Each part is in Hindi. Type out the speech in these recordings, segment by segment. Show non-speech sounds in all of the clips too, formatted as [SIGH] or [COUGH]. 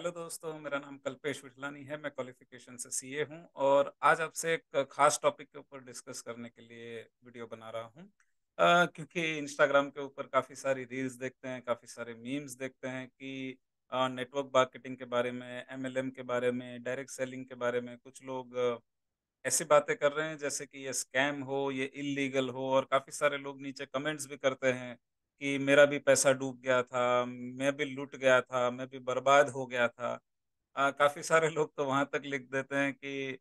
हेलो दोस्तों मेरा नाम कल्पेश विठलानी है मैं क्वालिफिकेशन से सीए हूं और आज आपसे एक खास टॉपिक के ऊपर डिस्कस करने के लिए वीडियो बना रहा हूं आ, क्योंकि इंस्टाग्राम के ऊपर काफ़ी सारी रील्स देखते हैं काफ़ी सारे मीम्स देखते हैं कि नेटवर्क मार्केटिंग के बारे में एमएलएम के बारे में डायरेक्ट सेलिंग के बारे में कुछ लोग ऐसी बातें कर रहे हैं जैसे कि ये स्कैम हो ये इलीगल हो और काफ़ी सारे लोग नीचे कमेंट्स भी करते हैं कि मेरा भी पैसा डूब गया था मैं भी लूट गया था मैं भी बर्बाद हो गया था काफी सारे लोग तो वहाँ तक लिख देते हैं कि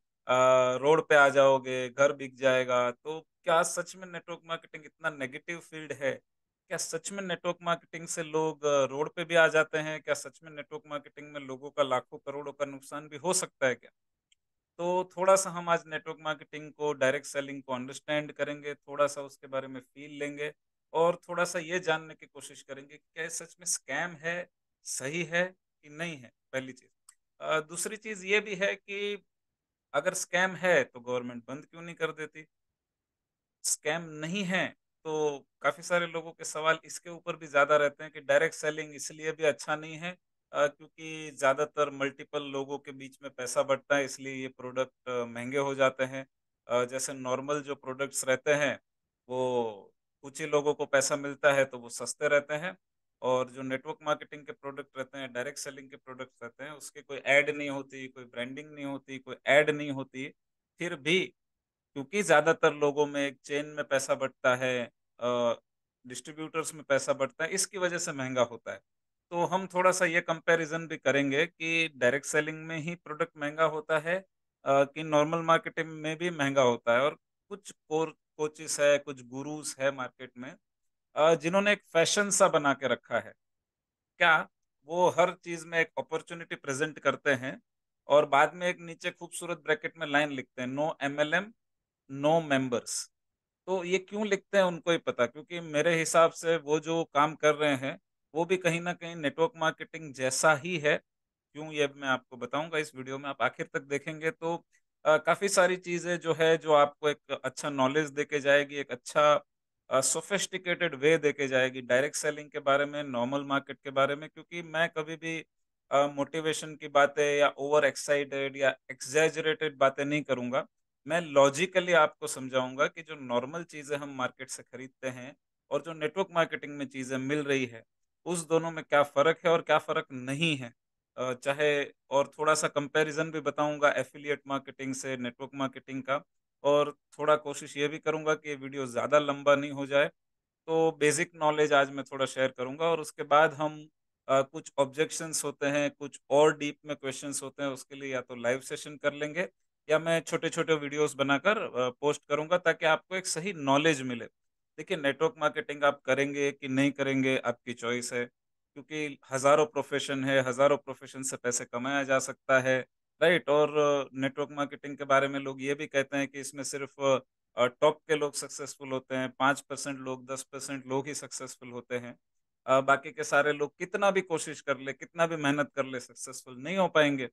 रोड पे आ जाओगे घर बिक जाएगा तो क्या सच में नेटवर्क मार्केटिंग इतना नेगेटिव फील्ड है क्या सच में नेटवर्क मार्केटिंग से लोग रोड पे भी आ जाते हैं क्या सच में नेटवर्क मार्केटिंग में लोगों का लाखों करोड़ों का नुकसान भी हो सकता है क्या तो थोड़ा सा हम आज नेटवर्क मार्केटिंग को डायरेक्ट सेलिंग को अंडरस्टैंड करेंगे थोड़ा सा उसके बारे में फील लेंगे और थोड़ा सा ये जानने की कोशिश करेंगे कि क्या सच में स्कैम है सही है कि नहीं है पहली चीज दूसरी चीज ये भी है कि अगर स्कैम है तो गवर्नमेंट बंद क्यों नहीं कर देती स्कैम नहीं है तो काफी सारे लोगों के सवाल इसके ऊपर भी ज्यादा रहते हैं कि डायरेक्ट सेलिंग इसलिए भी अच्छा नहीं है क्योंकि ज्यादातर मल्टीपल लोगों के बीच में पैसा बढ़ता है इसलिए ये प्रोडक्ट महंगे हो जाते हैं जैसे नॉर्मल जो प्रोडक्ट्स रहते हैं वो कुछ ही लोगों को पैसा मिलता है तो वो सस्ते रहते हैं और जो नेटवर्क मार्केटिंग के प्रोडक्ट रहते हैं डायरेक्ट सेलिंग के प्रोडक्ट रहते हैं उसकी कोई ऐड नहीं होती कोई ब्रांडिंग नहीं होती कोई ऐड नहीं होती फिर भी क्योंकि ज़्यादातर लोगों में एक चेन में पैसा बढ़ता है डिस्ट्रीब्यूटर्स में पैसा बढ़ता है इसकी वजह से महंगा होता है तो हम थोड़ा सा ये कंपैरिजन भी करेंगे कि डायरेक्ट सेलिंग में ही प्रोडक्ट महंगा होता है कि नॉर्मल मार्केटिंग में भी महंगा होता है और कुछ कोर कोचिस है कुछ गुरुस है मार्केट में जिन्होंने एक फैशन सा बना के रखा है क्या वो हर चीज में एक अपॉर्चुनिटी प्रेजेंट करते हैं और बाद में एक नीचे खूबसूरत ब्रैकेट में लाइन लिखते हैं no M L M no members तो ये क्यों लिखते हैं उनको ही पता क्योंकि मेरे हिसाब से वो जो काम कर रहे हैं वो भी कहीं ना कहीं नेटवर्क मार्केटिंग जैसा ही है क्यों ये मैं आपको बताऊंगा इस वीडियो में आप आखिर तक देखेंगे तो काफ़ी सारी चीज़ें जो है जो आपको एक अच्छा नॉलेज दे के जाएगी एक अच्छा सोफिस्टिकेटेड वे देके जाएगी डायरेक्ट सेलिंग के बारे में नॉर्मल मार्केट के बारे में क्योंकि मैं कभी भी मोटिवेशन की बातें या ओवर एक्साइटेड या एक्जैजरेटेड बातें नहीं करूँगा मैं लॉजिकली आपको समझाऊंगा कि जो नॉर्मल चीज़ें हम मार्केट से खरीदते हैं और जो नेटवर्क मार्केटिंग में चीज़ें मिल रही है उस दोनों में क्या फ़र्क है और क्या फ़र्क नहीं है चाहे और थोड़ा सा कंपैरिजन भी बताऊंगा एफिलिएट मार्केटिंग से नेटवर्क मार्केटिंग का और थोड़ा कोशिश ये भी करूंगा कि ये वीडियो ज़्यादा लंबा नहीं हो जाए तो बेसिक नॉलेज आज मैं थोड़ा शेयर करूंगा और उसके बाद हम आ, कुछ ऑब्जेक्शंस होते हैं कुछ और डीप में क्वेश्चंस होते हैं उसके लिए या तो लाइव सेशन कर लेंगे या मैं छोटे छोटे वीडियोस बनाकर पोस्ट करूंगा ताकि आपको एक सही नॉलेज मिले देखिए नेटवर्क मार्केटिंग आप करेंगे कि नहीं करेंगे आपकी चॉइस है क्योंकि हज़ारों प्रोफेशन है, हज़ारों प्रोफेशन से पैसे कमाया जा सकता है, राइट? और नेटवर्क मार्केटिंग के बारे में लोग ये भी कहते हैं कि इसमें सिर्फ़ टॉप के लोग सक्सेसफुल होते हैं, पाँच परसेंट लोग, दस परसेंट लोग ही सक्सेसफुल होते हैं। बाकी के सारे लोग कितना भी कोशिश कर ले कितना भी मेहनत कर ले सक्सेसफुल नहीं हो पाएंगे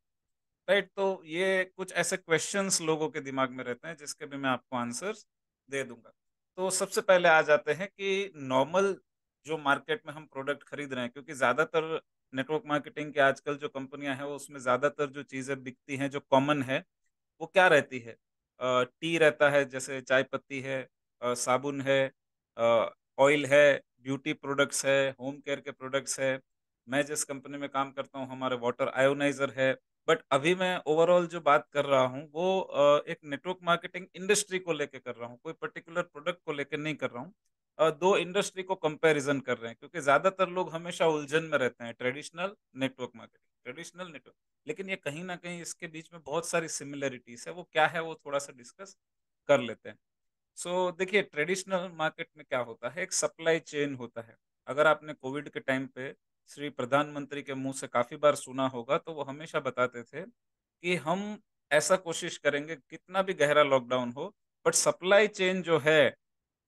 राइट? तो ये कुछ ऐसे क्वेश्चंस लोगों के दिमाग में रहते हैं, जिसके भी मैं आपको आंसर्स दे दूंगा तो सबसे पहले आ जाते हैं कि नॉर्मल जो मार्केट में हम प्रोडक्ट खरीद रहे हैं क्योंकि ज़्यादातर नेटवर्क मार्केटिंग के आजकल जो कंपनियां हैं वो उसमें ज़्यादातर जो चीज़ें बिकती हैं जो कॉमन है वो क्या रहती है टी रहता है जैसे चाय पत्ती है साबुन है ऑयल है ब्यूटी प्रोडक्ट्स है होम केयर के प्रोडक्ट्स है मैं जिस कंपनी में काम करता हूँ हमारे वाटर आयोनाइजर है बट अभी मैं ओवरऑल जो बात कर रहा हूँ वो एक नेटवर्क मार्केटिंग इंडस्ट्री को लेकर कर रहा हूँ कोई पर्टिकुलर प्रोडक्ट को लेकर नहीं कर रहा हूँ दो इंडस्ट्री को कंपैरिजन कर रहे हैं क्योंकि ज़्यादातर लोग हमेशा उलझन में रहते हैं traditional network marketing traditional network लेकिन ये कहीं ना कहीं इसके बीच में बहुत सारी सिमिलरिटीज है वो क्या है वो थोड़ा सा डिस्कस कर लेते हैं सो so, देखिए ट्रेडिशनल मार्केट में क्या होता है एक सप्लाई चेन होता है अगर आपने कोविड के टाइम पे श्री प्रधानमंत्री के मुंह से काफ़ी बार सुना होगा तो वो हमेशा बताते थे कि हम ऐसा कोशिश करेंगे कितना भी गहरा लॉकडाउन हो बट सप्लाई चेन जो है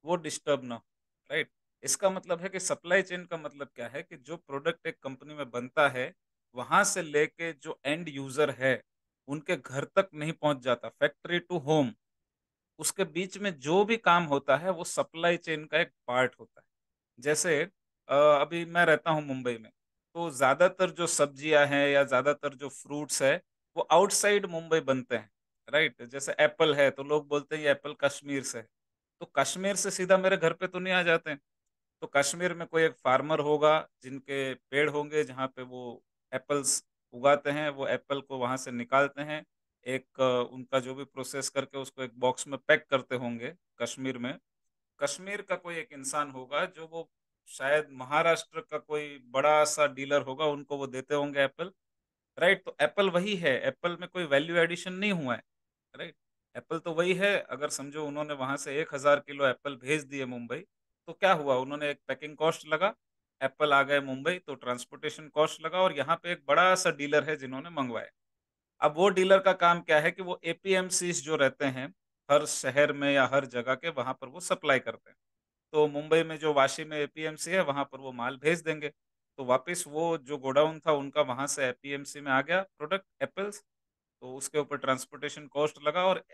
वो डिस्टर्ब ना हो राइट इसका मतलब है कि सप्लाई चेन का मतलब क्या है कि जो प्रोडक्ट एक कंपनी में बनता है वहां से लेके जो एंड यूजर है उनके घर तक नहीं पहुंच जाता फैक्ट्री टू होम उसके बीच में जो भी काम होता है वो सप्लाई चेन का एक पार्ट होता है जैसे अभी मैं रहता हूँ मुंबई में तो ज़्यादातर जो सब्जियां हैं या ज़्यादातर जो फ्रूट्स है वो आउटसाइड मुंबई बनते हैं राइट जैसे एप्पल है तो लोग बोलते हैं ये एप्पल कश्मीर से है तो कश्मीर से सीधा मेरे घर पे तो नहीं आ जाते तो कश्मीर में कोई एक फार्मर होगा जिनके पेड़ होंगे जहाँ पे वो एप्पल्स उगाते हैं वो एप्पल को वहाँ से निकालते हैं एक उनका जो भी प्रोसेस करके उसको एक बॉक्स में पैक करते होंगे कश्मीर में कश्मीर का कोई एक इंसान होगा जो वो शायद महाराष्ट्र का कोई बड़ा सा डीलर होगा उनको वो देते होंगे एप्पल राइट तो एप्पल वही है एप्पल में कोई वैल्यू एडिशन नहीं हुआ है राइट एप्पल तो वही है अगर समझो उन्होंने वहां से एक हजार किलो एप्पल भेज दिए मुंबई तो क्या हुआ उन्होंने एक पैकिंग कॉस्ट लगा एप्पल आ गए मुंबई तो ट्रांसपोर्टेशन कॉस्ट लगा और यहाँ पे एक बड़ा सा डीलर है जिन्होंने मंगवाया अब वो डीलर का काम क्या है कि वो ए जो रहते हैं हर शहर में या हर जगह के वहां पर वो सप्लाई करते हैं तो मुंबई में जो वाशी में ए है वहां पर वो माल भेज देंगे तो वापस वो जो गोडाउन था उनका वहां से ए में आ गया प्रोडक्ट एप्पल्स तो उसके ऊपर ट्रांसपोर्टेशन कॉस्ट लगा और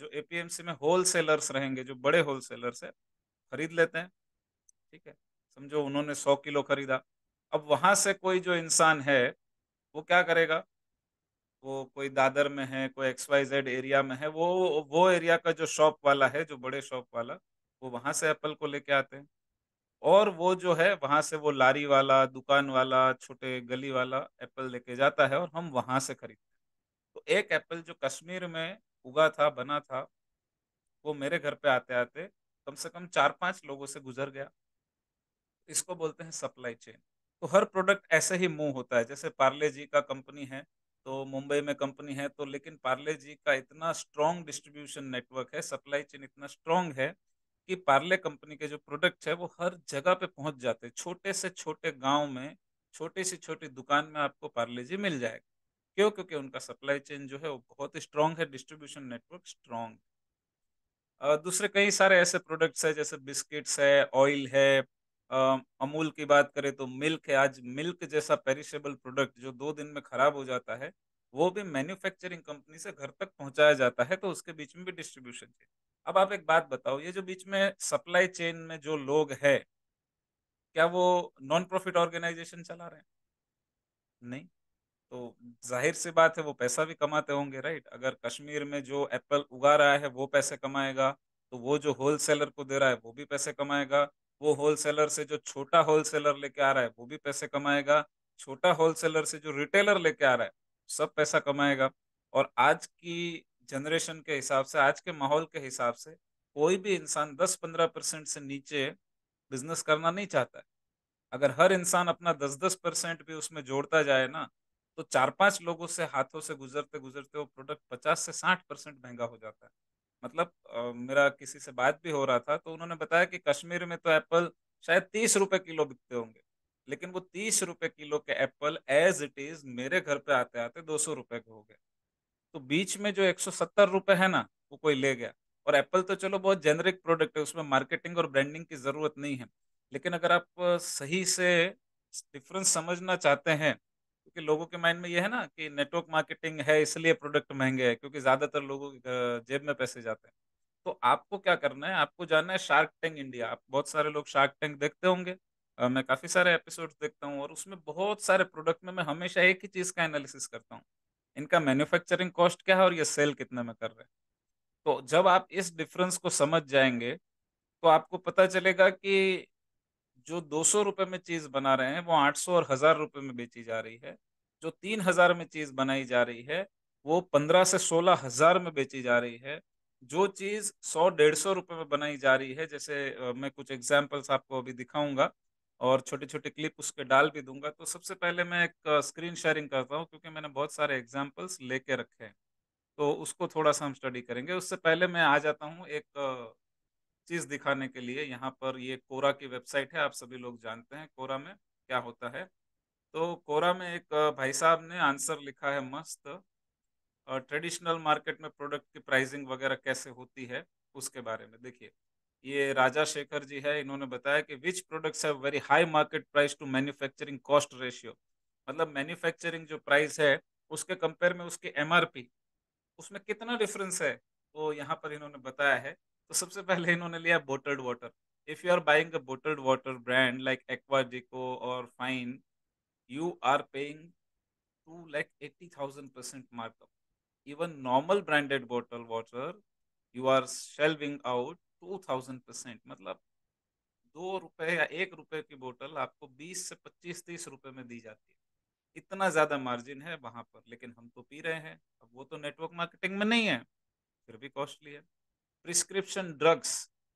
जो एपीएमसी में होल सेलर्स रहेंगे जो बड़े होल सेलर्स है खरीद लेते हैं ठीक है समझो उन्होंने सौ किलो खरीदा अब वहां से कोई जो इंसान है वो क्या करेगा वो कोई दादर में है कोई एक्स वाई जेड एरिया में है वो वो एरिया का जो शॉप वाला है जो बड़े शॉप वाला वो वहां से एप्पल को लेके आते हैं और वो जो है वहां से वो लारी वाला दुकान वाला छोटे गली वाला एप्पल लेके जाता है और हम वहाँ से खरीदते हैं तो एक एप्पल जो कश्मीर में उगा था बना था वो मेरे घर पे आते आते कम से कम चार पांच लोगों से गुजर गया इसको बोलते हैं सप्लाई चेन तो हर प्रोडक्ट ऐसे ही मूव होता है जैसे पार्ले जी का कंपनी है तो मुंबई में कंपनी है तो लेकिन पार्ले जी का इतना स्ट्रॉन्ग डिस्ट्रीब्यूशन नेटवर्क है सप्लाई चेन इतना स्ट्रॉन्ग है कि पार्ले कंपनी के जो प्रोडक्ट है वो हर जगह पे पहुंच जाते हैं छोटे से छोटे गांव में छोटी से छोटी दुकान में आपको पार्ले जी मिल जाएगा क्यों क्योंकि उनका सप्लाई चेन जो है वो बहुत स्ट्रांग है डिस्ट्रीब्यूशन नेटवर्क स्ट्रांग दूसरे कई सारे ऐसे प्रोडक्ट्स है जैसे बिस्किट्स है ऑयल है अमूल की बात करें तो मिल्क है आज मिल्क जैसा पेरिशेबल प्रोडक्ट जो दो दिन में खराब हो जाता है वो भी मैन्युफैक्चरिंग कंपनी से घर तक पहुंचाया जाता है तो उसके बीच में भी डिस्ट्रीब्यूशन चेन अब आप एक बात बताओ ये जो बीच में सप्लाई चेन में जो लोग है क्या वो नॉन प्रॉफिट ऑर्गेनाइजेशन चला रहे हैं नहीं तो जाहिर सी बात है वो पैसा भी कमाते होंगे राइट अगर कश्मीर में जो एप्पल उगा रहा है वो पैसे कमाएगा तो वो जो होल सेलर को दे रहा है वो भी पैसे कमाएगा वो होल सेलर से जो छोटा होल सेलर लेके आ रहा है वो भी पैसे कमाएगा छोटा होल सेलर से जो रिटेलर लेके आ रहा है सब पैसा कमाएगा और आज की जनरेशन के हिसाब से आज के माहौल के हिसाब से कोई भी इंसान 10-15 परसेंट से नीचे बिजनेस करना नहीं चाहता है अगर हर इंसान अपना 10-10 परसेंट भी उसमें जोड़ता जाए ना तो चार पांच लोगों से हाथों से गुजरते गुजरते वो प्रोडक्ट पचास से साठ परसेंट महंगा हो जाता है मतलब आ, मेरा किसी से बात भी हो रहा था तो उन्होंने बताया कि कश्मीर में तो एप्पल शायद तीस रुपए किलो बिकते होंगे लेकिन वो तीस रुपए किलो के एप्पल एज इट इज मेरे घर पे आते आते दो सौ रुपए के हो गए तो बीच में जो एक सौ सत्तर रुपए है ना वो कोई ले गया और एप्पल तो चलो बहुत जेनरिक प्रोडक्ट है उसमें मार्केटिंग और ब्रांडिंग की जरूरत नहीं है लेकिन अगर आप सही से डिफरेंस समझना चाहते हैं क्योंकि लोगों के माइंड में ये है ना कि नेटवर्क मार्केटिंग है इसलिए प्रोडक्ट महंगे हैं क्योंकि ज़्यादातर लोगों के जेब में पैसे जाते हैं तो आपको क्या करना है आपको जानना है शार्क टैंक इंडिया आप बहुत सारे लोग शार्क टैंक देखते होंगे मैं काफ़ी सारे एपिसोड्स देखता हूँ और उसमें बहुत सारे प्रोडक्ट में मैं हमेशा एक ही चीज़ का एनालिसिस करता हूँ इनका मैन्युफैक्चरिंग कॉस्ट क्या है और ये सेल कितने में कर रहे हैं तो जब आप इस डिफरेंस को समझ जाएंगे तो आपको पता चलेगा कि जो दो सौ रुपये में चीज़ बना रहे हैं वो आठ सौ और हज़ार रुपये में बेची जा रही है जो तीन हज़ार में चीज़ बनाई जा रही है वो पंद्रह से सोलह हज़ार में बेची जा रही है जो चीज़ सौ डेढ़ सौ रुपये में बनाई जा रही है जैसे मैं कुछ एग्जाम्पल्स आपको अभी दिखाऊंगा और छोटे छोटे क्लिप उसके डाल भी दूंगा तो सबसे पहले मैं एक स्क्रीन शेयरिंग करता हूँ क्योंकि मैंने बहुत सारे एग्जाम्पल्स लेके रखे हैं तो उसको थोड़ा सा हम स्टडी करेंगे उससे पहले मैं आ जाता हूँ एक चीज दिखाने के लिए यहाँ पर ये कोरा की वेबसाइट है आप सभी लोग जानते हैं कोरा में क्या होता है तो कोरा में एक भाई साहब ने आंसर लिखा है मस्त ट्रेडिशनल मार्केट में प्रोडक्ट की प्राइसिंग वगैरह कैसे होती है उसके बारे में देखिए ये राजा शेखर जी है इन्होंने बताया कि which products have very high market price to manufacturing cost ratio मतलब मैन्युफैक्चरिंग जो प्राइस है उसके कंपेयर में उसकी एमआरपी उसमें कितना डिफरेंस है तो यहाँ पर इन्होंने बताया है तो सबसे पहले इन्होंने लिया bottled water if you are buying a bottled water brand like Aquadico और fine you are paying to like eighty thousand percent markup even normal branded bottle water you are shelving out two thousand percent मतलब दो रुपए या एक रुपए की बोतल आपको बीस से पच्चीस तीस रुपए में दी जाती है इतना ज़्यादा मार्जिन है वहाँ पर लेकिन हम तो पी रहे हैं अब वो तो नेटवर्क मार्केटिंग में नहीं है फिर भी कॉस्टली है प्रिस्क्रिप्शन ड्रग्स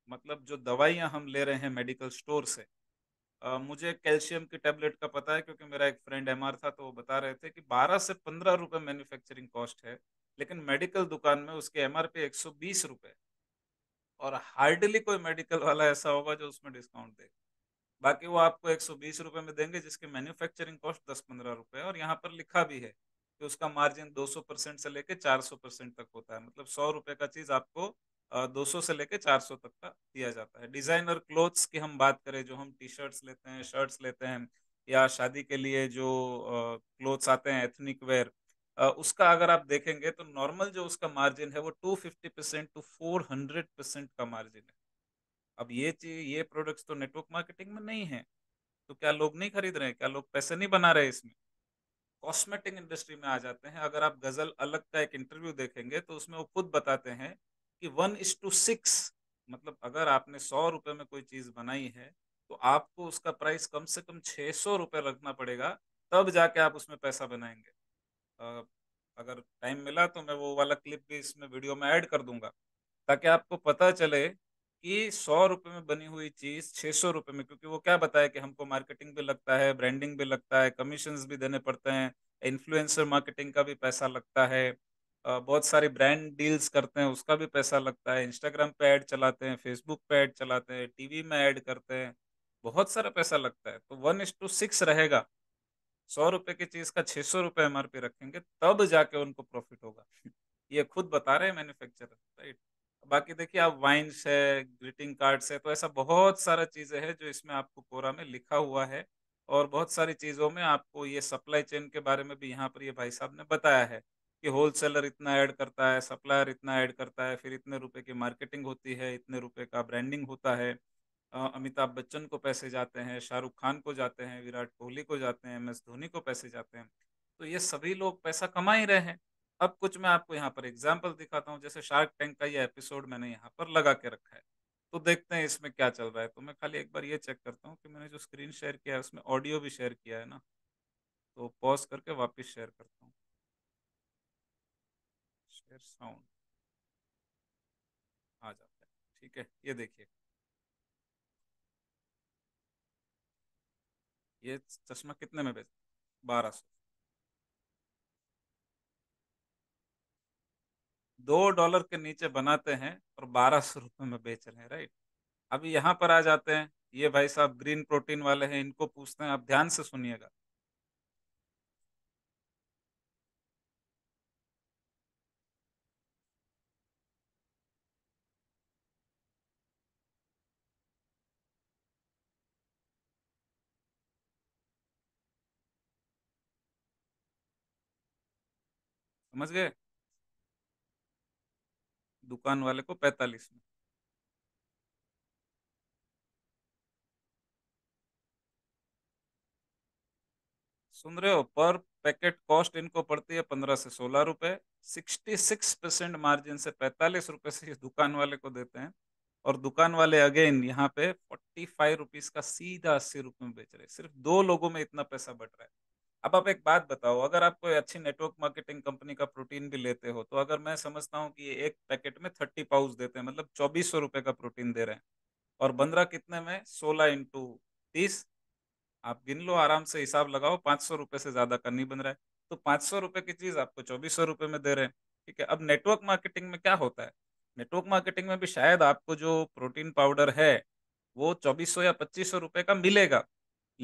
मतलब जो दवाइयाँ हम ले रहे हैं मेडिकल स्टोर से आ, मुझे कैल्शियम की टेबलेट का पता है क्योंकि मेरा एक फ्रेंड एम था तो वो बता रहे थे कि बारह से पंद्रह रुपये मैन्युफैक्चरिंग कॉस्ट है लेकिन मेडिकल दुकान में उसके एम आर पी एक सौ बीस रुपये और हार्डली कोई मेडिकल वाला ऐसा होगा जो उसमें डिस्काउंट दे बाकी वो आपको एक सौ बीस रुपये में देंगे जिसके मैन्युफैक्चरिंग कॉस्ट दस पंद्रह रुपये और यहाँ पर लिखा भी है कि उसका मार्जिन दो सौ परसेंट से लेके चार सौ परसेंट तक होता है मतलब सौ रुपये का चीज़ आपको 200 से चार 400 तक का दिया जाता है डिजाइनर क्लोथ्स की हम बात करें जो हम टी शर्ट्स लेते हैं शर्ट्स लेते हैं या शादी के लिए जो क्लोथ्स आते हैं एथनिक वेयर उसका अगर आप देखेंगे तो नॉर्मल जो उसका मार्जिन है वो two fifty percent to four hundred percent का मार्जिन है अब ये चीज ये प्रोडक्ट्स तो नेटवर्क मार्केटिंग में नहीं है तो क्या लोग नहीं खरीद रहे हैं क्या लोग पैसे नहीं बना रहे इसमें कॉस्मेटिक इंडस्ट्री में आ जाते हैं अगर आप गजल अलग का एक इंटरव्यू देखेंगे तो उसमें वो खुद बताते हैं कि वन इज टू सिक्स मतलब अगर आपने सौ रुपये में कोई चीज़ बनाई है तो आपको उसका प्राइस कम से कम छः सौ रुपये रखना पड़ेगा तब जाके आप उसमें पैसा बनाएंगे अगर टाइम मिला तो मैं वो वाला क्लिप भी इसमें वीडियो में ऐड कर दूंगा ताकि आपको पता चले कि सौ रुपये में बनी हुई चीज़ छः सौ रुपये में क्योंकि वो क्या बताया कि हमको मार्केटिंग भी लगता है ब्रांडिंग भी लगता है कमीशन भी देने पड़ते हैं इन्फ्लुएंसर मार्केटिंग का भी पैसा लगता है बहुत सारे ब्रांड डील्स करते हैं उसका भी पैसा लगता है इंस्टाग्राम पे ऐड चलाते हैं फेसबुक पे ऐड चलाते हैं टीवी में ऐड करते हैं बहुत सारा पैसा लगता है तो वन इज टू सिक्स रहेगा सौ रुपये की चीज़ का छः सौ रुपये एम रखेंगे तब जाके उनको प्रॉफिट होगा [LAUGHS] ये खुद बता रहे हैं मैन्युफैक्चरर राइट बाकी देखिए आप वाइन्स है ग्रीटिंग कार्ड्स है तो ऐसा बहुत सारा चीज़ें हैं जो इसमें आपको कोरा में लिखा हुआ है और बहुत सारी चीज़ों में आपको ये सप्लाई चेन के बारे में भी यहाँ पर ये भाई साहब ने बताया है कि होलसेलर इतना ऐड करता है सप्लायर इतना ऐड करता है फिर इतने रुपए की मार्केटिंग होती है इतने रुपए का ब्रांडिंग होता है अमिताभ बच्चन को पैसे जाते हैं शाहरुख खान को जाते हैं विराट कोहली को जाते हैं एम एस धोनी को पैसे जाते हैं तो ये सभी लोग पैसा कमा ही रहे हैं अब कुछ मैं आपको यहाँ पर एग्जाम्पल दिखाता हूँ जैसे शार्क टैंक का ये एपिसोड मैंने यहाँ पर लगा के रखा है तो देखते हैं इसमें क्या चल रहा है तो मैं खाली एक बार ये चेक करता हूँ कि मैंने जो स्क्रीन शेयर किया है उसमें ऑडियो भी शेयर किया है ना तो पॉज करके वापस शेयर करता हूँ फिर साउंड आ जाता है ठीक है ये देखिए ये चश्मा कितने में बेच बारह सौ दो डॉलर के नीचे बनाते हैं और बारह सौ रुपये में बेच रहे हैं राइट अभी यहाँ पर आ जाते हैं ये भाई साहब ग्रीन प्रोटीन वाले हैं इनको पूछते हैं आप ध्यान से सुनिएगा समझ गए दुकान वाले को पैतालीस में सुन रहे हो पर पैकेट कॉस्ट इनको पड़ती है पंद्रह से सोलह रुपए सिक्सटी सिक्स परसेंट मार्जिन से पैतालीस रुपए से दुकान वाले को देते हैं और दुकान वाले अगेन यहाँ पे फोर्टी फाइव रुपीज का सीधा अस्सी रुपए में बेच रहे हैं सिर्फ दो लोगों में इतना पैसा बट रहा है अब आप एक बात बताओ अगर आप कोई अच्छी नेटवर्क मार्केटिंग कंपनी का प्रोटीन भी लेते हो तो अगर मैं समझता हूँ कि ये एक पैकेट में थर्टी पाउच देते हैं मतलब चौबीस सौ रुपये का प्रोटीन दे रहे हैं और बंद्रा कितने में सोलह इंटू तीस आप गिन लो आराम से हिसाब लगाओ पाँच सौ रुपये से ज़्यादा का नहीं बन रहा है तो पाँच सौ रुपये की चीज़ आपको चौबीस सौ रुपये में दे रहे हैं ठीक है अब नेटवर्क मार्केटिंग में क्या होता है नेटवर्क मार्केटिंग में भी शायद आपको जो प्रोटीन पाउडर है वो चौबीस सौ या पच्चीस सौ रुपये का मिलेगा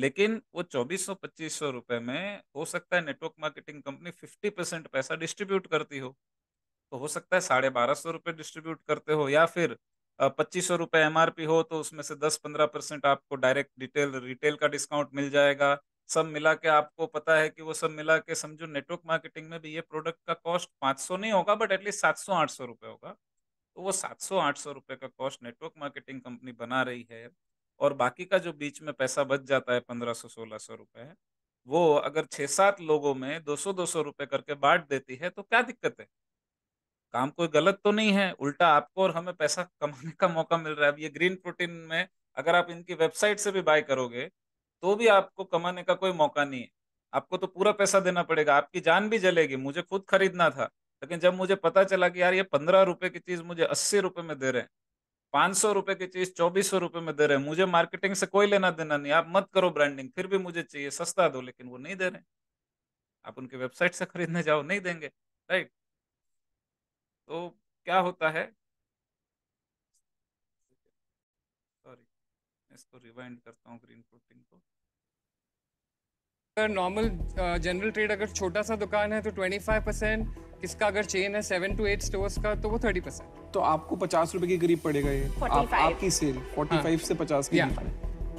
लेकिन वो चौबीस सौ पच्चीस सौ रुपए में हो सकता है network marketing company fifty percent पैसा डिस्ट्रीब्यूट करती हो तो हो सकता है साढ़े बारह सौ रुपये डिस्ट्रीब्यूट करते हो या फिर पच्चीस सौ रुपये एम हो तो उसमें से दस पंद्रह परसेंट आपको डायरेक्ट डिटेल रिटेल का डिस्काउंट मिल जाएगा सब मिला के आपको पता है कि वो सब मिला के समझो नेटवर्क मार्केटिंग में भी ये प्रोडक्ट का कॉस्ट पाँच सौ नहीं होगा बट एटलीस्ट सात सौ आठ सौ रुपये होगा तो वो सात सौ आठ सौ रुपये का कॉस्ट नेटवर्क मार्केटिंग कंपनी बना रही है और बाकी का जो बीच में पैसा बच जाता है पंद्रह सौ सोलह सौ रुपए वो अगर छह सात लोगों में दो सौ दो सौ रुपए करके बांट देती है तो क्या दिक्कत है काम कोई गलत तो नहीं है उल्टा आपको और हमें पैसा कमाने का मौका मिल रहा है अब ये ग्रीन प्रोटीन में अगर आप इनकी वेबसाइट से भी बाय करोगे तो भी आपको कमाने का कोई मौका नहीं है आपको तो पूरा पैसा देना पड़ेगा आपकी जान भी जलेगी मुझे खुद खरीदना था लेकिन जब मुझे पता चला कि यार ये पंद्रह रुपए की चीज मुझे अस्सी रुपए में दे रहे हैं पांच सौ रुपए की चीज चौबीस सौ रुपए में दे रहे हैं मुझे मार्केटिंग से कोई लेना देना नहीं आप मत करो ब्रांडिंग फिर भी मुझे चाहिए सस्ता दो लेकिन वो नहीं दे रहे आप उनकी वेबसाइट से खरीदने जाओ नहीं देंगे राइट तो क्या होता है सॉरी इसको रिवाइंड करता हूँ ग्रीन प्रोटीन को अगर नॉर्मल जनरल ट्रेड अगर छोटा सा दुकान है तो 25 परसेंट किसका अगर चेन है सेवन टू एट स्टोर्स का तो वो थर्टी परसेंट तो आपको पचास रुपए के करीब पड़ेगा ये आप, आपकी सेल फोर्टी फाइव से पचास के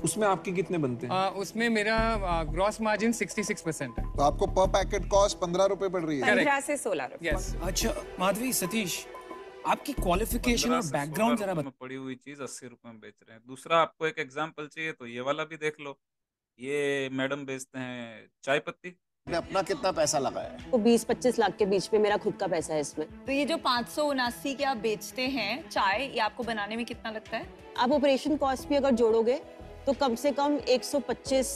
उसमें आपके कितने बनते हैं उसमें मेरा ग्रॉस मार्जिन 66 परसेंट है तो आपको पर पैकेट कॉस्ट पंद्रह रुपए पड़ रही है पंद्रह से सोलह रुपए yes. अच्छा माधवी सतीश आपकी क्वालिफिकेशन और बैकग्राउंड जरा पड़ी हुई चीज अस्सी रुपए में बेच रहे हैं दूसरा आपको एक एग्जाम्पल चाहिए तो ये वाला भी देख लो ये मैडम बेचते हैं चाय पत्ती ने अपना कितना पैसा लगाया तो बीस पच्चीस लाख के बीच में मेरा खुद का पैसा है इसमें तो ये जो पाँच सौ उनासी के आप बेचते हैं चाय ये आपको बनाने में कितना लगता है आप ऑपरेशन कॉस्ट भी अगर जोड़ोगे तो कम से कम एक पच्चीस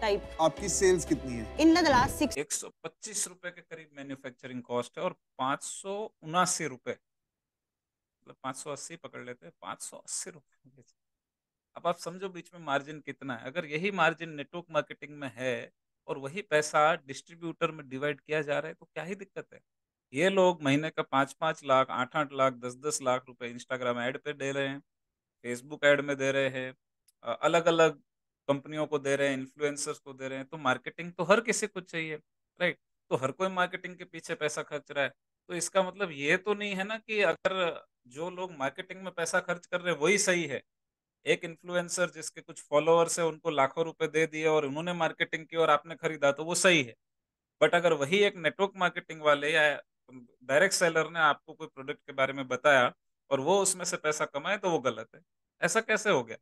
टाइप आपकी सेल्स कितनी है इन द लास्ट सिक्स एक सौ पच्चीस रूपए के करीब मैन्युफैक्चरिंग कॉस्ट है और पाँच सौ उनासी रूपए मतलब पाँच सौ अस्सी पकड़ लेते हैं पाँच सौ अस्सी रूपए अब आप समझो बीच में मार्जिन कितना है अगर यही मार्जिन नेटवर्क मार्केटिंग में है और वही पैसा डिस्ट्रीब्यूटर में डिवाइड किया जा रहा है तो क्या ही दिक्कत है ये लोग महीने का पाँच पाँच लाख आठ आठ लाख दस दस लाख रुपए इंस्टाग्राम ऐड पे दे रहे हैं फेसबुक ऐड में दे रहे हैं अलग अलग कंपनियों को दे रहे हैं इन्फ्लुएंसर्स को दे रहे हैं तो मार्केटिंग तो हर किसी को चाहिए राइट तो हर कोई मार्केटिंग के पीछे पैसा खर्च रहा है तो इसका मतलब ये तो नहीं है ना कि अगर जो लोग मार्केटिंग में पैसा खर्च कर रहे हैं वही सही है एक इन्फ्लुएंसर जिसके कुछ फॉलोअर्स है उनको लाखों रुपए दे दिए और उन्होंने मार्केटिंग की और आपने खरीदा तो वो सही है बट अगर वही एक नेटवर्क मार्केटिंग वाले या डायरेक्ट सेलर ने आपको कोई प्रोडक्ट के बारे में बताया और वो उसमें से पैसा कमाए तो वो गलत है ऐसा कैसे हो गया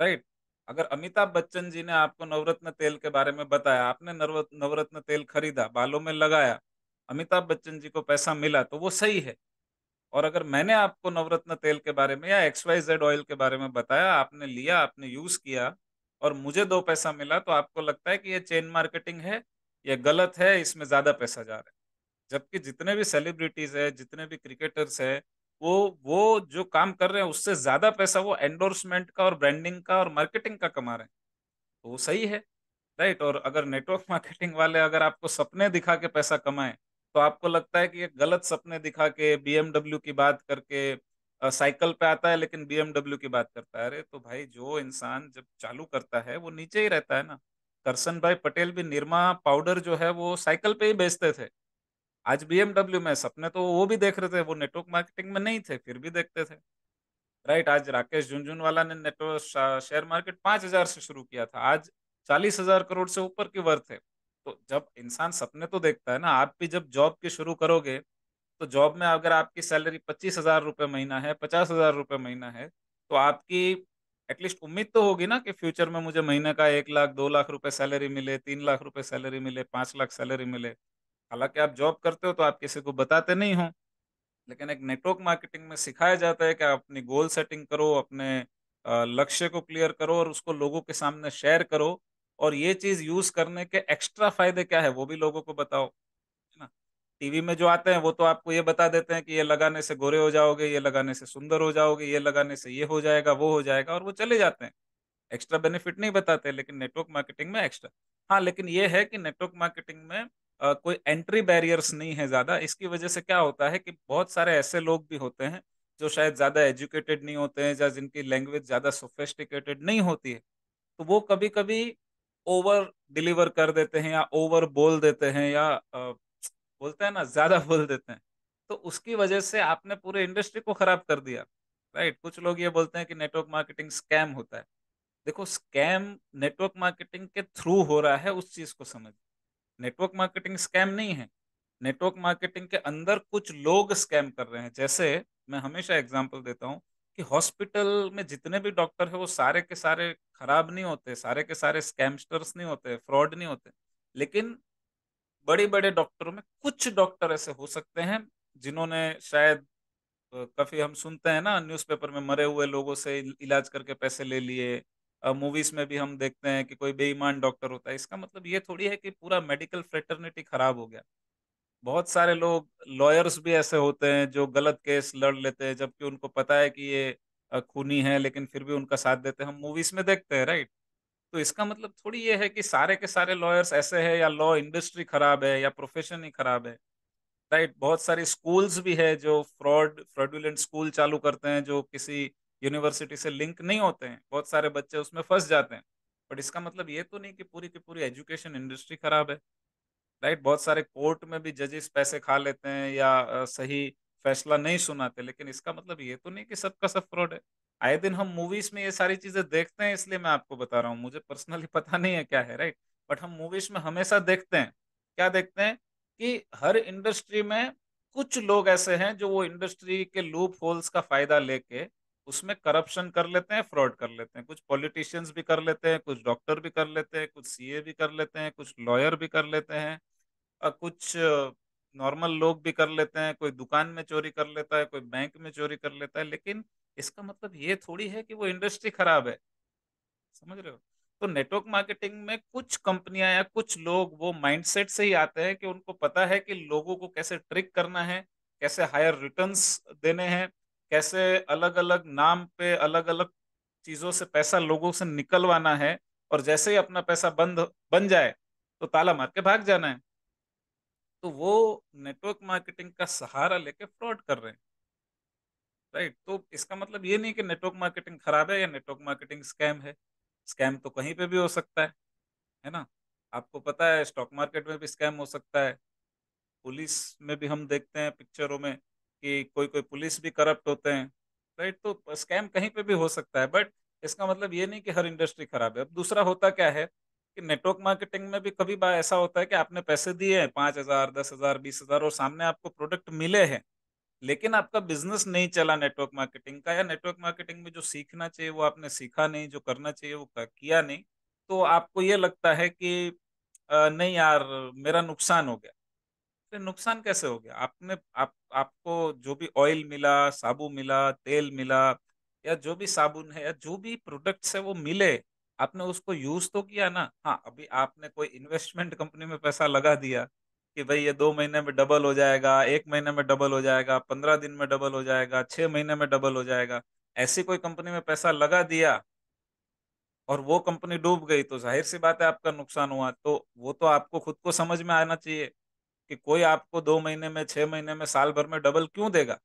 राइट अगर अमिताभ बच्चन जी ने आपको नवरत्न तेल के बारे में बताया आपने नवरत्न तेल खरीदा बालों में लगाया अमिताभ बच्चन जी को पैसा मिला तो वो सही है और अगर मैंने आपको नवरत्न तेल के बारे में या एक्स वाई जेड ऑयल के बारे में बताया आपने लिया आपने यूज किया और मुझे दो पैसा मिला तो आपको लगता है कि ये चेन मार्केटिंग है ये गलत है इसमें ज्यादा पैसा जा रहा है जबकि जितने भी सेलिब्रिटीज है जितने भी क्रिकेटर्स है वो वो जो काम कर रहे हैं उससे ज्यादा पैसा वो एंडोर्समेंट का और ब्रांडिंग का और मार्केटिंग का कमा रहे हैं तो वो सही है राइट और अगर नेटवर्क मार्केटिंग [LAUGHS] वाले अगर आपको सपने दिखा के पैसा कमाएं तो आपको लगता है कि एक गलत सपने दिखा के बीएमडब्ल्यू की बात करके साइकिल पे आता है लेकिन बीएमडब्ल्यू की बात करता है अरे तो भाई जो इंसान जब चालू करता है वो नीचे ही रहता है ना करसन भाई पटेल भी निर्मा पाउडर जो है वो साइकिल पे ही बेचते थे आज बीएमडब्ल्यू में सपने तो वो भी देख रहे थे वो नेटवर्क मार्केटिंग में नहीं थे फिर भी देखते थे राइट आज राकेश झुंझुनवाला ने नेटवर्क शेयर मार्केट पांच हजार से शुरू किया था आज चालीस हजार करोड़ से ऊपर की वर्थ है तो जब इंसान सपने तो देखता है ना आप भी जब जॉब की शुरू करोगे तो जॉब में अगर आपकी सैलरी पच्चीस हजार रुपये महीना है पचास हजार रुपये महीना है तो आपकी एटलीस्ट उम्मीद तो होगी ना कि फ्यूचर में मुझे महीने का एक लाख दो लाख रुपए सैलरी मिले तीन लाख रुपए सैलरी मिले पाँच लाख सैलरी मिले हालांकि आप जॉब करते हो तो आप किसी को बताते नहीं हो लेकिन एक नेटवर्क मार्केटिंग में सिखाया जाता है कि आप अपनी गोल सेटिंग करो अपने लक्ष्य को क्लियर करो और उसको लोगों के सामने शेयर करो और ये चीज यूज करने के एक्स्ट्रा फायदे क्या है वो भी लोगों को बताओ है ना टीवी में जो आते हैं वो तो आपको ये बता देते हैं कि ये लगाने से गोरे हो जाओगे ये लगाने से सुंदर हो जाओगे ये लगाने से ये हो जाएगा वो हो जाएगा और वो चले जाते हैं एक्स्ट्रा बेनिफिट नहीं बताते लेकिन नेटवर्क मार्केटिंग में एक्स्ट्रा हाँ लेकिन ये है कि नेटवर्क मार्केटिंग में आ, कोई एंट्री बैरियर्स नहीं है ज़्यादा इसकी वजह से क्या होता है कि बहुत सारे ऐसे लोग भी होते हैं जो शायद ज़्यादा एजुकेटेड नहीं होते हैं या जिनकी लैंग्वेज ज़्यादा सोफेस्टिकेटेड नहीं होती है तो वो कभी कभी ओवर डिलीवर कर देते हैं या ओवर बोल देते हैं या बोलते हैं ना ज्यादा [LAUGHS] बोल देते हैं तो उसकी वजह से आपने पूरे इंडस्ट्री को खराब कर दिया राइट कुछ लोग ये बोलते हैं कि नेटवर्क मार्केटिंग स्कैम होता है देखो स्कैम नेटवर्क मार्केटिंग के थ्रू हो रहा है उस चीज को समझ नेटवर्क मार्केटिंग स्कैम नहीं है नेटवर्क मार्केटिंग के अंदर कुछ लोग स्कैम कर रहे हैं जैसे मैं हमेशा एग्जाम्पल देता हूँ कि हॉस्पिटल में जितने भी डॉक्टर है वो सारे के सारे खराब नहीं होते सारे के सारे स्कैमस्टर्स नहीं होते फ्रॉड नहीं होते लेकिन बड़े बड़े डॉक्टरों में कुछ डॉक्टर ऐसे हो सकते हैं जिन्होंने शायद काफी हम सुनते हैं ना न्यूज़पेपर में मरे हुए लोगों से इलाज करके पैसे ले लिए मूवीज में भी हम देखते हैं कि कोई बेईमान डॉक्टर होता है इसका मतलब ये थोड़ी है कि पूरा मेडिकल फ्रेटर्निटी खराब हो गया बहुत सारे लोग लॉयर्स भी ऐसे होते हैं जो गलत केस लड़ लेते हैं जबकि उनको पता है कि ये खूनी है लेकिन फिर भी उनका साथ देते हैं हम मूवीज में देखते हैं राइट तो इसका मतलब थोड़ी ये है कि सारे के सारे लॉयर्स ऐसे हैं या लॉ इंडस्ट्री खराब है या प्रोफेशन ही खराब है राइट बहुत सारी स्कूल्स भी है जो फ्रॉड फ्रॉडुलेंट स्कूल चालू करते हैं जो किसी यूनिवर्सिटी से लिंक नहीं होते हैं बहुत सारे बच्चे उसमें फंस जाते हैं बट इसका मतलब ये तो नहीं कि पूरी की पूरी एजुकेशन इंडस्ट्री खराब है राइट बहुत सारे कोर्ट में भी जजेस पैसे खा लेते हैं या सही फैसला नहीं सुनाते लेकिन इसका मतलब ये तो नहीं कि सबका सब फ्रॉड है आए दिन हम मूवीज में ये सारी चीजें देखते हैं इसलिए मैं आपको बता रहा हूँ मुझे पर्सनली [LAUGHS] पता नहीं है क्या है राइट बट हम मूवीज में हमेशा देखते हैं क्या देखते हैं कि हर इंडस्ट्री में कुछ लोग ऐसे हैं जो वो इंडस्ट्री के लूप होल्स का फायदा लेके उसमें करप्शन कर लेते हैं फ्रॉड कर लेते हैं कुछ पॉलिटिशियंस भी कर लेते हैं कुछ डॉक्टर भी कर लेते हैं कुछ सीए भी कर लेते हैं कुछ लॉयर भी कर लेते हैं कुछ नॉर्मल लोग भी कर लेते हैं, कोई दुकान में चोरी कर लेता है, कोई बैंक में चोरी कर लेता है, लेकिन इसका मतलब ये थोड़ी है कि वो इंडस्ट्री खराब है। समझ रहे हो? तो नेटवर्क मार्केटिंग में कुछ कंपनियां या कुछ लोग वो माइंडसेट से ही आते हैं कि उनको पता है कि लोगों को कैसे ट्रिक करना है, कैसे हायर रिटर्न्स देने हैं, कैसे अलग-अलग नाम पे अलग-अलग चीज़ों से पैसा लोगों से निकलवाना है और जैसे ही अपना पैसा बंद बन जाए, तो ताला मार के भाग जाना है। तो वो नेटवर्क मार्केटिंग का सहारा लेके फ्रॉड कर रहे हैं राइट तो इसका मतलब ये नहीं कि नेटवर्क मार्केटिंग खराब है या नेटवर्क मार्केटिंग स्कैम है स्कैम तो कहीं पे भी हो सकता है है ना आपको पता है स्टॉक मार्केट में भी स्कैम हो सकता है पुलिस में भी हम देखते हैं पिक्चरों में कि कोई कोई पुलिस भी करप्ट होते हैं राइट तो स्कैम कहीं पे भी हो सकता है बट इसका मतलब ये नहीं कि हर इंडस्ट्री खराब है अब दूसरा होता क्या है कि नेटवर्क मार्केटिंग में भी कभी बार ऐसा होता है कि आपने पैसे दिए हैं पाँच हजार दस हजार बीस हजार और सामने आपको प्रोडक्ट मिले हैं लेकिन आपका बिजनेस नहीं चला नेटवर्क मार्केटिंग का या नेटवर्क मार्केटिंग में जो सीखना चाहिए वो आपने सीखा नहीं जो करना चाहिए वो किया नहीं तो आपको ये लगता है कि आ, नहीं यार मेरा नुकसान हो गया तो नुकसान कैसे हो गया आपने आप आपको जो भी ऑयल मिला साबु मिला तेल मिला या जो भी साबुन है या जो भी प्रोडक्ट्स है वो मिले आपने उसको यूज तो किया ना हाँ अभी आपने कोई इन्वेस्टमेंट कंपनी में पैसा लगा दिया कि भाई ये दो महीने में डबल हो जाएगा एक महीने में डबल हो जाएगा पंद्रह दिन में डबल हो जाएगा छह महीने में डबल हो जाएगा ऐसी कोई कंपनी में पैसा लगा दिया और वो कंपनी डूब गई तो जाहिर सी बात है आपका नुकसान हुआ तो वो तो आपको खुद को समझ में आना चाहिए कि कोई आपको दो महीने में छह महीने में साल भर में डबल क्यों देगा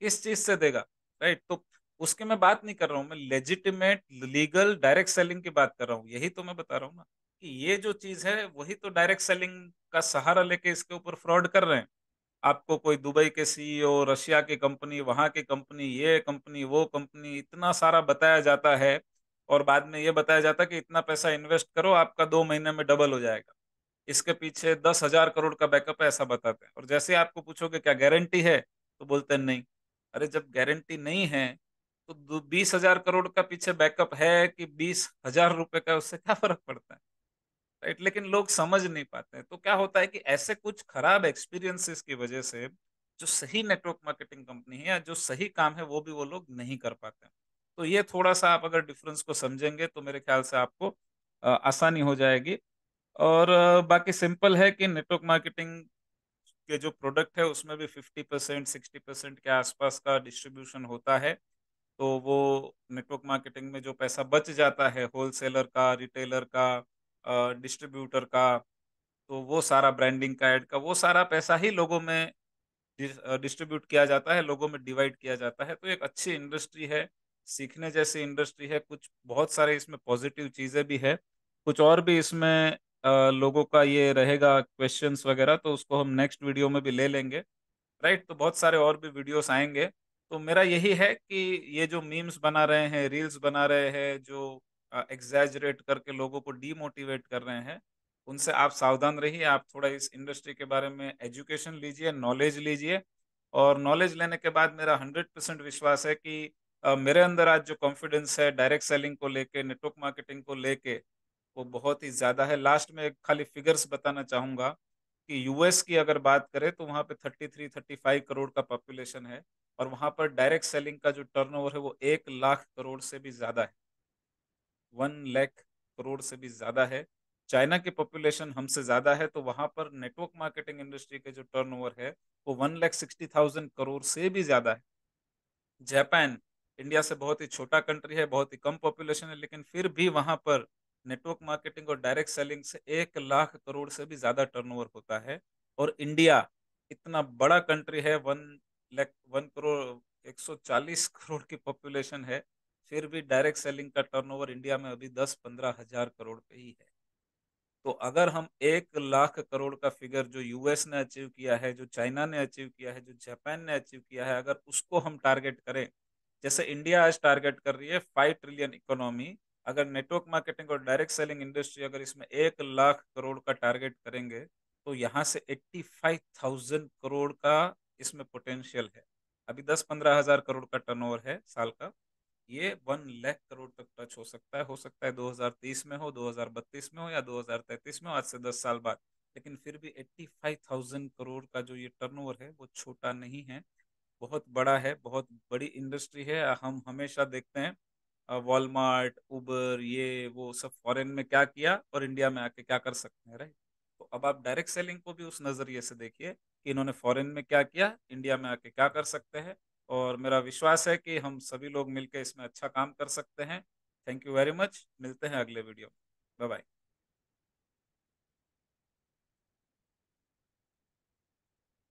किस चीज से देगा राइट तो उसके मैं बात नहीं कर रहा हूँ मैं लेजिटिमेट लीगल डायरेक्ट सेलिंग की बात कर रहा हूँ यही तो मैं बता रहा हूँ ना कि ये जो चीज है वही तो डायरेक्ट सेलिंग का सहारा लेके इसके ऊपर फ्रॉड कर रहे हैं आपको कोई दुबई के सीईओ e रशिया की कंपनी वहां की कंपनी ये कंपनी वो कंपनी इतना सारा बताया जाता है और बाद में ये बताया जाता है कि इतना पैसा इन्वेस्ट करो आपका दो महीने में डबल हो जाएगा इसके पीछे दस हजार करोड़ का बैकअप है ऐसा बताते हैं और जैसे आपको पूछोगे क्या गारंटी है तो बोलते हैं नहीं अरे जब गारंटी नहीं है तो बीस हजार करोड़ का पीछे बैकअप है कि बीस हजार रुपए का उससे क्या फर्क पड़ता है राइट लेकिन लोग समझ नहीं पाते हैं तो क्या होता है कि ऐसे कुछ खराब एक्सपीरियंसेस की वजह से जो सही नेटवर्क मार्केटिंग कंपनी है या जो सही काम है वो भी वो लोग नहीं कर पाते हैं तो ये थोड़ा सा आप अगर डिफरेंस को समझेंगे तो मेरे ख्याल से आपको आसानी हो जाएगी और बाकी सिंपल है कि नेटवर्क मार्केटिंग के जो प्रोडक्ट है उसमें भी फिफ्टी परसेंट सिक्सटी परसेंट के आसपास का डिस्ट्रीब्यूशन होता है तो वो नेटवर्क मार्केटिंग में जो पैसा बच जाता है होलसेलर का रिटेलर का डिस्ट्रीब्यूटर का तो वो सारा ब्रांडिंग का एड का वो सारा पैसा ही लोगों में डिस्ट्रीब्यूट किया जाता है लोगों में डिवाइड किया जाता है तो एक अच्छी इंडस्ट्री है सीखने जैसी इंडस्ट्री है कुछ बहुत सारे इसमें पॉजिटिव चीज़ें भी है कुछ और भी इसमें लोगों का ये रहेगा क्वेश्चंस वगैरह तो उसको हम नेक्स्ट वीडियो में भी ले लेंगे राइट तो बहुत सारे और भी वीडियोस आएंगे तो मेरा यही है कि ये जो मीम्स बना रहे हैं रील्स बना रहे हैं जो एग्जैजरेट करके लोगों को डीमोटिवेट कर रहे हैं उनसे आप सावधान रहिए आप थोड़ा इस इंडस्ट्री के बारे में एजुकेशन लीजिए नॉलेज लीजिए और नॉलेज लेने के बाद मेरा हंड्रेड परसेंट विश्वास है कि आ, मेरे अंदर आज जो कॉन्फिडेंस है डायरेक्ट सेलिंग को लेके नेटवर्क मार्केटिंग को लेके वो बहुत ही ज़्यादा है लास्ट में खाली फिगर्स बताना चाहूँगा कि यूएस की अगर बात करें तो वहाँ पे 33 35 करोड़ का पॉपुलेशन है और वहाँ पर डायरेक्ट सेलिंग का जो टर्नओवर है वो एक लाख करोड़ से भी ज़्यादा है वन लाख करोड़ से भी ज़्यादा है चाइना की पॉपुलेशन हमसे ज़्यादा है तो वहाँ पर नेटवर्क मार्केटिंग इंडस्ट्री के जो टर्नओवर है वो one lakh sixty thousand crore से भी ज़्यादा है जापान इंडिया से बहुत ही छोटा कंट्री है बहुत ही कम पॉपुलेशन है लेकिन फिर भी वहाँ पर नेटवर्क मार्केटिंग और डायरेक्ट सेलिंग से एक लाख करोड़ से भी ज़्यादा टर्नओवर होता है और इंडिया इतना बड़ा कंट्री है वन लैख वन करोड़ 140 करोड़ की पॉपुलेशन है फिर भी डायरेक्ट सेलिंग का टर्नओवर इंडिया में अभी दस पंद्रह हजार करोड़ पे ही है तो अगर हम एक लाख करोड़ का फिगर जो यूएस ने अचीव किया है जो चाइना ने अचीव किया है जो जापान ने अचीव किया है अगर उसको हम टारगेट करें जैसे इंडिया आज टारगेट कर रही है फाइव ट्रिलियन इकोनॉमी अगर नेटवर्क मार्केटिंग और डायरेक्ट सेलिंग इंडस्ट्री अगर इसमें एक लाख करोड़ का टारगेट करेंगे तो यहाँ से एट्टी फाइव थाउजेंड करोड़ का इसमें पोटेंशियल है अभी दस पंद्रह हजार करोड़ का टर्न है साल का ये वन लाख करोड़ तक टच हो सकता है हो सकता है 2030 में हो 2032 में हो या 2033 में हो आज से 10 साल बाद लेकिन फिर भी 85,000 करोड़ का जो ये टर्नओवर है वो छोटा नहीं है बहुत बड़ा है बहुत बड़ी इंडस्ट्री है हम हमेशा देखते हैं वॉलमार्ट उबर ये वो सब फॉरेन में क्या किया और इंडिया में आके क्या कर सकते हैं राइट तो अब आप डायरेक्ट सेलिंग को भी उस नज़रिए से देखिए कि इन्होंने फॉरेन में क्या किया इंडिया में आके क्या कर सकते हैं और मेरा विश्वास है कि हम सभी लोग मिलकर इसमें अच्छा काम कर सकते हैं थैंक यू वेरी मच मिलते हैं अगले वीडियो बाय बाय